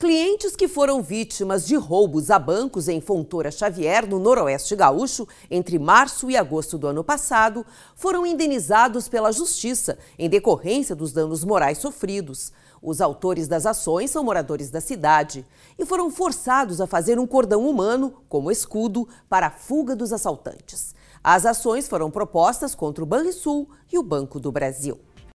Clientes que foram vítimas de roubos a bancos em Fontoura Xavier, no Noroeste Gaúcho, entre março e agosto do ano passado, foram indenizados pela Justiça em decorrência dos danos morais sofridos. Os autores das ações são moradores da cidade e foram forçados a fazer um cordão humano, como escudo, para a fuga dos assaltantes. As ações foram propostas contra o Banrisul e o Banco do Brasil.